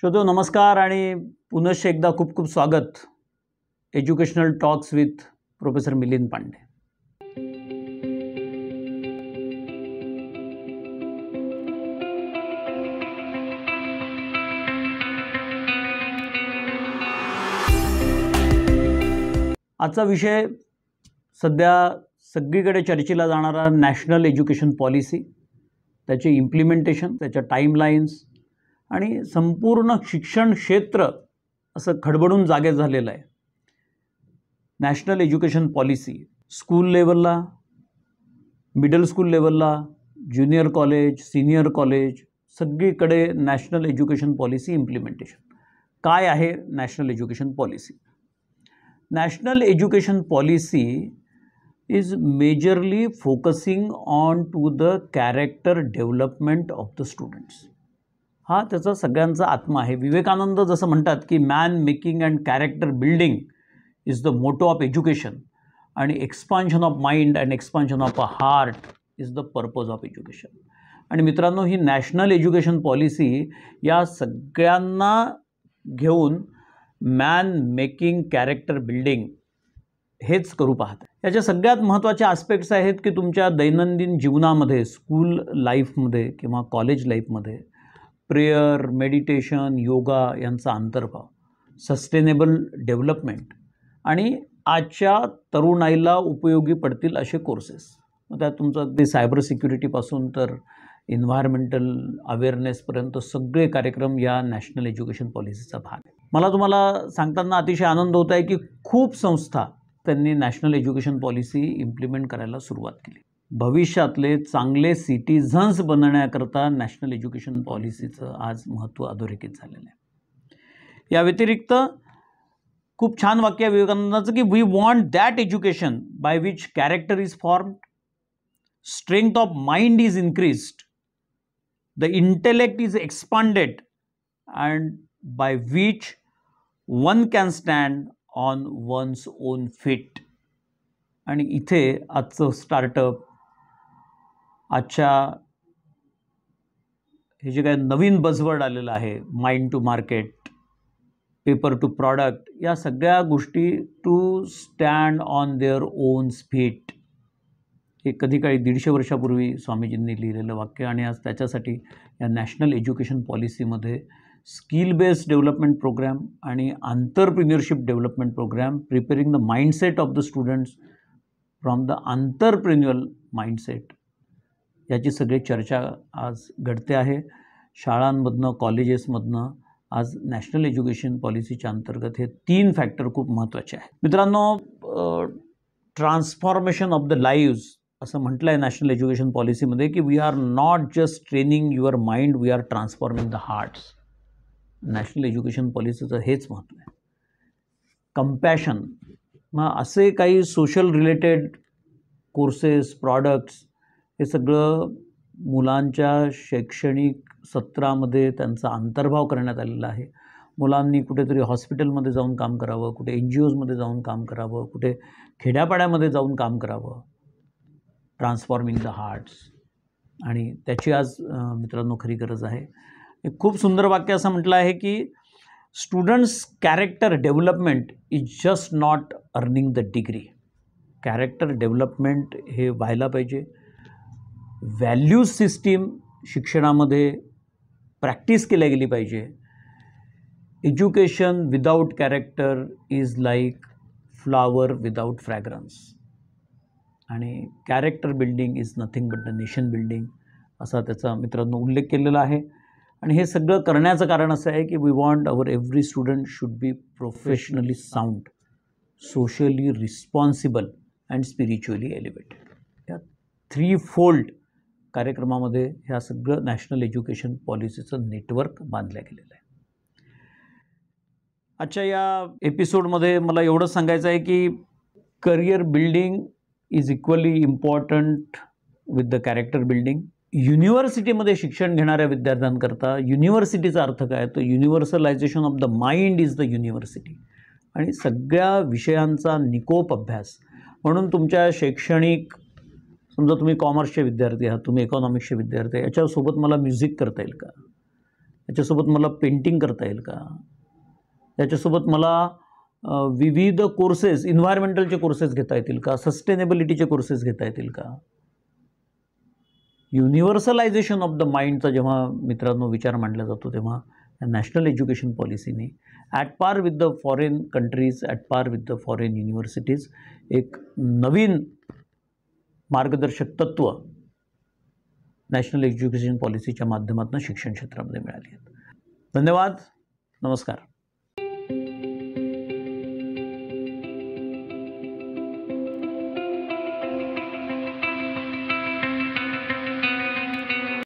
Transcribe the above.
शोधो नमस्कार आणि पुनश एकदा खूप खूप स्वागत educational talks with professor Milind Pande आजचा विषय सध्या सगळीकडे चर्चेला जाणारा नॅशनल एज्युकेशन पॉलिसी त्याचे इम्प्लिमेंटेशन त्याच्या टाईमलाईन्स आणि संपूर्ण शिक्षण क्षेत्र असं खडबडून जागे झालेलं आहे नॅशनल एज्युकेशन पॉलिसी स्कूल लेवलला मिडल स्कूल लेवलला ज्युनियर कॉलेज सिनियर कॉलेज सगळीकडे नॅशनल एज्युकेशन पॉलिसी इम्प्लिमेंटेशन काय आहे national education policy national education policy is majorly focusing on to the character development of the students हा त्याचा सगळ्यांचा आत्मा आहे विवेकानंद जसं म्हणतात की man making and character building is the motto of education आणि expansion of mind and expansion of a heart is the purpose of education आणि मित्रांनो ही नॅशनल एज्युकेशन पॉलिसी या सगळ्यांना घेऊन मॅन मेकिंग कॅरेक्टर बिल्डिंग हेच करू पाहत याच्या सगळ्यात महत्त्वाचे आस्पेक्ट्स आहेत की तुमच्या दैनंदिन जीवनामध्ये स्कूल लाईफमध्ये किंवा कॉलेज लाईफमध्ये प्रेयर मेडिटेशन योगा यांचा अंतर्भाव सस्टेनेबल डेव्हलपमेंट आणि आजच्या तरुणाईला उपयोगी पडतील असे कोर्सेस मग त्यात तुमचं अगदी सायबर सिक्युरिटीपासून तर इन्व्हायरमेंटल अवेअरनेसपर्यंत सगळे कार्यक्रम या नॅशनल एज्युकेशन पॉलिसीचा भाग आहे मला तुम्हाला सांगताना अतिशय आनंद होत आहे की खूप संस्था त्यांनी नॅशनल एज्युकेशन पॉलिसी इम्प्लिमेंट करायला सुरुवात केली भविष्यातले चांगले सिटीझन्स बनण्याकरता नॅशनल एज्युकेशन पॉलिसीचं आज महत्त्व अधोरेखित झालेलं आहे या व्यतिरिक्त खूप छान वाक्य आहे विवेकानंदाचं की we want that education by which character is form strength of mind is increased the intellect is expanded and by which one can stand on one's own feet आणि इथे आजचं स्टार्टअप आजच्या हे जे काय नवीन बजवर्ड आलेलं आहे mind to market paper to product या सगळ्या गोष्टी to stand on their own feet हे कधी काही दीडशे वर्षापूर्वी स्वामीजींनी लिहिलेलं वाक्य आणि आज त्याच्यासाठी या नॅशनल एज्युकेशन पॉलिसीमध्ये स्किल बेस्ड डेव्हलपमेंट प्रोग्रॅम आणि entrepreneurship development program preparing the mindset of the students from the entrepreneurial mindset याची सगळी चर्चा आज घडते आहे शाळांमधनं कॉलेजेसमधनं आज नॅशनल एज्युकेशन पॉलिसीच्या अंतर्गत हे तीन फॅक्टर खूप महत्त्वाचे आहेत मित्रांनो ट्रान्सफॉर्मेशन ऑफ द लाईव्ज असं म्हटलं आहे नॅशनल एज्युकेशन पॉलिसीमध्ये की we are not just training your mind we are transforming the hearts national education पॉलिसीचं हेच महत्त्व आहे कंपॅशन मग असे काही सोशल रिलेटेड कोर्सेस प्रॉडक्ट्स हे सगळं मुलांच्या शैक्षणिक सत्रामध्ये त्यांचा अंतर्भाव करण्यात आलेला आहे मुलांनी कुठेतरी हॉस्पिटलमध्ये जाऊन काम करावं कुठे एन जी ओजमध्ये जाऊन काम करावं कुठे खेड्यापाड्यामध्ये जाऊन काम करावं ट्रान्सफॉर्मिंग द हार्ट्स आणि त्याची आज मित्रांनो खरी गरज आहे एक खूप सुंदर वाक्य असं म्हटलं आहे की students character development is just not earning the degree character development हे व्हायला पाहिजे व्हॅल्यूज सिस्टीम शिक्षणामध्ये प्रॅक्टिस केल्या गेली पाहिजे education without character is like flower without fragrance आणि character building is nothing but the nation building असा त्याचा मित्रांनो उल्लेख केलेला आहे आणि हे सगळं करण्याचं कारण असं आहे की we want our every student should be professionally sound socially responsible and spiritually elevated या थ्री फोल्ड कार्यक्रमामध्ये ह्या सगळं नॅशनल एज्युकेशन पॉलिसीचं नेटवर्क बांधलं गेलेलं आहे आजच्या या एपिसोडमध्ये मला एवढं सांगायचं आहे की career building is equally important with the character building युनिव्हर्सिटीमध्ये शिक्षण घेणाऱ्या विद्यार्थ्यांकरता युनिव्हर्सिटीचा अर्थ काय तर universalization of the mind is the university आणि सगळ्या विषयांचा निकोप अभ्यास म्हणून तुमच्या शैक्षणिक समजा तुम्ही कॉमर्सचे विद्यार्थी आहात तुम्ही इकॉनॉमिक्सचे विद्यार्थी आहे याच्यासोबत मला म्युझिक करता येईल का याच्यासोबत मला पेंटिंग करता येईल का याच्यासोबत मला विविध कोर्सेस इन्व्हायरमेंटलचे कोर्सेस घेता येतील का सस्टेनेबिलिटीचे कोर्सेस घेता येतील का युनिव्हर्सलायझेशन ऑफ द माइंडचा जेव्हा मित्रांनो विचार मांडला जातो तेव्हा नॅशनल एज्युकेशन पॉलिसीने at par with the foreign countries at par with the foreign universities एक नवीन मार्गदर्शक तत्त्व नॅशनल एज्युकेशन पॉलिसीच्या माध्यमातून शिक्षण क्षेत्रामध्ये मिळाली आहेत धन्यवाद नमस्कार